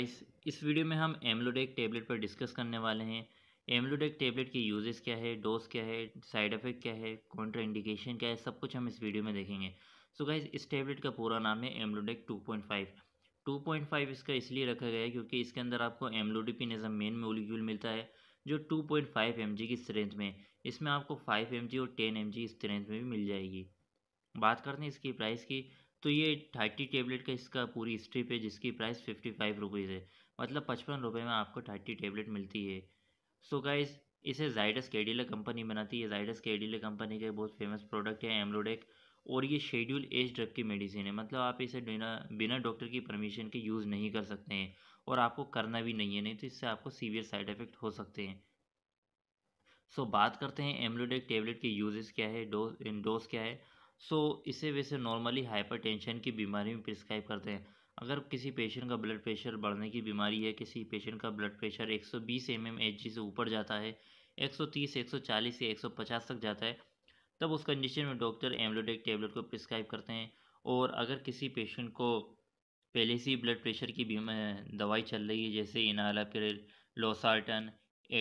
guys इस video में हम एमलोडेक टेबलेट पर डिस्कस करने वाले हैं एमलोडेक टेबलेट के यूजेस क्या है डोज क्या है साइड इफ़ेक्ट क्या है कॉन्ट्रा इंडिकेशन क्या है सब कुछ हम इस वीडियो में देखेंगे सो so गाइस इस टेबलेट का पूरा नाम है एमलोडेक 2.5 2.5 इसका इसलिए रखा गया है क्योंकि इसके अंदर आपको amlodipine as a main molecule मिलता है जो टू पॉइंट की स्ट्रेंथ में इसमें आपको फाइव एम और टेन एम स्ट्रेंथ में भी मिल जाएगी बात करते हैं इसकी प्राइस की तो ये थर्टी टेबलेट का इसका पूरी स्ट्रिप है जिसकी प्राइस फिफ्टी फाइव रुपीज़ है मतलब पचपन रुपये में आपको थर्टी टेबलेट मिलती है सो so गाइस इसे जाइडस कैडिला कंपनी बनाती है जाइडस कैडिला कंपनी का बहुत फेमस प्रोडक्ट है एमलोडेक और ये शेड्यूल एज ड्रग की मेडिसिन है मतलब आप इसे बिना बिना डॉक्टर की परमिशन के यूज़ नहीं कर सकते हैं और आपको करना भी नहीं है नहीं तो इससे आपको सीवियर साइड इफ़ेक्ट हो सकते हैं सो so, बात करते हैं एमलोडेक टेबलेट के यूजेस क्या है डोज डोज क्या है सो इसे वैसे नॉर्मली हाइपरटेंशन की बीमारी में प्रिस्क्राइब करते हैं अगर किसी पेशेंट का ब्लड प्रेशर बढ़ने की बीमारी है किसी पेशेंट का ब्लड प्रेशर 120 सौ mm से ऊपर जाता है 130, 140 या 150 तक जाता है तब उस कंडीशन में डॉक्टर एमलोडेक टेबलेट को प्रिस्क्राइब करते हैं और अगर किसी पेशेंट को पहले से ही ब्लड प्रेशर की दवाई चल रही है जैसे इनाला पिरिल लोसार्टन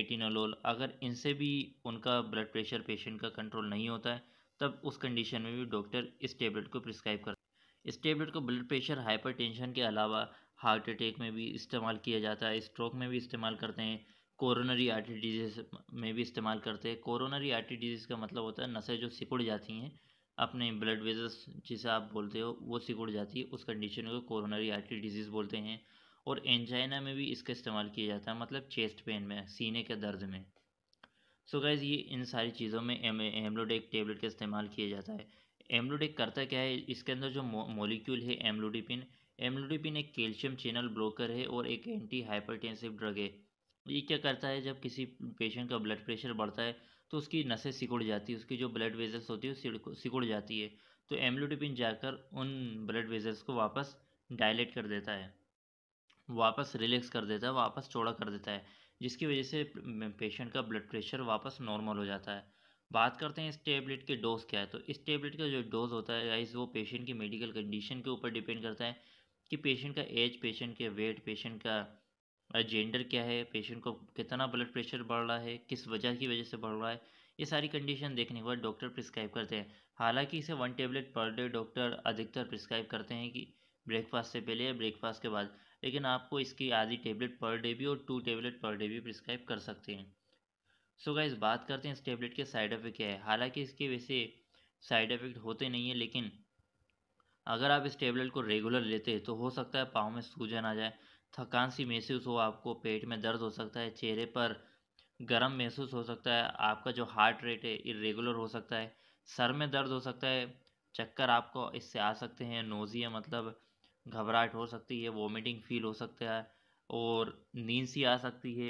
एटिनोलोल अगर इनसे भी उनका ब्लड प्रेशर पेशेंट का कंट्रोल नहीं होता है तब उस कंडीशन में भी डॉक्टर इस टेबलेट को प्रिस्क्राइब कर इस टेबलेट को ब्लड प्रेशर हाइपरटेंशन के अलावा हार्ट अटैक में भी इस्तेमाल किया जाता है स्ट्रोक में भी इस्तेमाल करते हैं कोरोनरी आर्टी डिजीज में भी इस्तेमाल करते हैं कोरोनरी आर्टी डिजीज़ का मतलब होता है नसें जो सिकुड़ जाती हैं अपने ब्लड वेजस जिसे आप बोलते हो वो सिकुड़ जाती है उस कंडीशन को कोरोनरी आर्टी डिजीज़ बोलते हैं और एंजाइना में भी इसका इस्तेमाल किया जाता है मतलब चेस्ट पेन में सीने के दर्द में सो so गैज़ ये इन सारी चीज़ों में एम्लोडेक टेबलेट का इस्तेमाल किया जाता है एम्लोडेक करता क्या है इसके अंदर जो मोलिक्यूल है एम्लोडिपिन एम्लोडिपिन एक कैल्शियम चैनल ब्रोकर है और एक एंटी हाइपरटेंसिव ड्रग है ये क्या करता है जब किसी पेशेंट का ब्लड प्रेशर बढ़ता है तो उसकी नसें सिकुड़ जाती है उसकी जो ब्लड वेजल्स होती है वो सिकुड़ जाती है तो एम्लोडिपिन जाकर उन ब्लड वेजल्स को वापस डायलेट कर देता है वापस रिलैक्स कर देता है वापस चौड़ा कर देता है जिसकी वजह से पेशेंट का ब्लड प्रेशर वापस नॉर्मल हो जाता है बात करते हैं इस टेबलेट के डोज क्या है तो इस टेबलेट का जो डोज होता है गाइस वो पेशेंट की मेडिकल कंडीशन के ऊपर डिपेंड करता है कि पेशेंट का एज पेशेंट के वेट पेशेंट का जेंडर क्या है पेशेंट को कितना ब्लड प्रेशर बढ़ रहा है किस वजह की वजह से बढ़ रहा है ये सारी कंडीशन देखने के बाद डॉक्टर प्रिस्क्राइब करते हैं हालांकि इसे one tablet per day doctor अधिकतर प्रिस्क्राइब करते हैं कि ब्रेकफास्ट से पहले या ब्रेकफास्ट के बाद लेकिन आपको इसकी आधी टेबलेट पर डे भी और टू टेबलेट पर डे भी प्रिस्क्राइब कर सकते हैं सो गाइज बात करते हैं इस टेबलेट के साइड इफ़ेक्ट क्या है हालांकि इसके वैसे साइड इफ़ेक्ट होते नहीं है लेकिन अगर आप इस टेबलेट को रेगुलर लेते हैं तो हो सकता है पाँव में सूजन आ जाए थकान सी महसूस हो आपको पेट में दर्द हो सकता है चेहरे पर गर्म महसूस हो सकता है आपका जो हार्ट रेट है इरेगुलर हो सकता है सर में दर्द हो सकता है चक्कर आपको इससे आ सकते हैं नोज़िया मतलब घबराहट हो सकती है वॉमिटिंग फील हो सकता है और नींद सी आ सकती है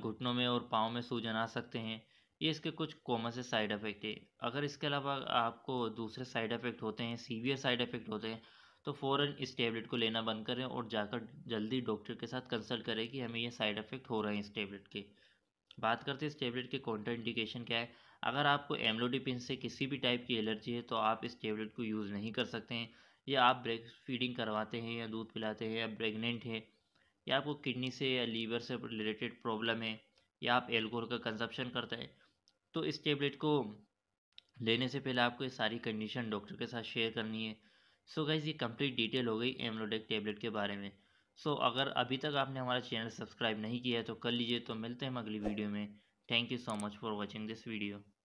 घुटनों में और पाँव में सूजन आ सकते हैं ये इसके कुछ कॉमन से साइड इफ़ेक्ट है अगर इसके अलावा आपको दूसरे साइड इफ़ेक्ट होते हैं सीवियर साइड इफ़ेक्ट होते हैं तो फ़ौर इस टेबलेट को लेना बंद करें और जाकर जल्दी डॉक्टर के साथ कंसल्ट करें कि हमें ये साइड इफ़ेक्ट हो रहे हैं इस टेबलेट के बात करते हैं इस टेबलेट के कॉन्टर इंडिकेशन क्या है अगर आपको एमलोडिपिन से किसी भी टाइप की एलर्जी है तो आप इस टेबलेट को यूज़ नहीं कर सकते हैं या आप ब्रेक फीडिंग करवाते हैं या दूध पिलाते हैं या प्रेगनेंट हैं या आपको किडनी से या लीवर से रिलेटेड प्रॉब्लम है या आप एल्कोहल का कंजप्शन करते हैं तो इस टेबलेट को लेने से पहले आपको ये सारी कंडीशन डॉक्टर के साथ शेयर करनी है सो so गाइज़ ये कंप्लीट डिटेल हो गई एमलोडेक टेबलेट के बारे में सो so अगर अभी तक आपने हमारा चैनल सब्सक्राइब नहीं किया है तो कर लीजिए तो मिलते हैं हम अगली वीडियो में thank you so much for watching this video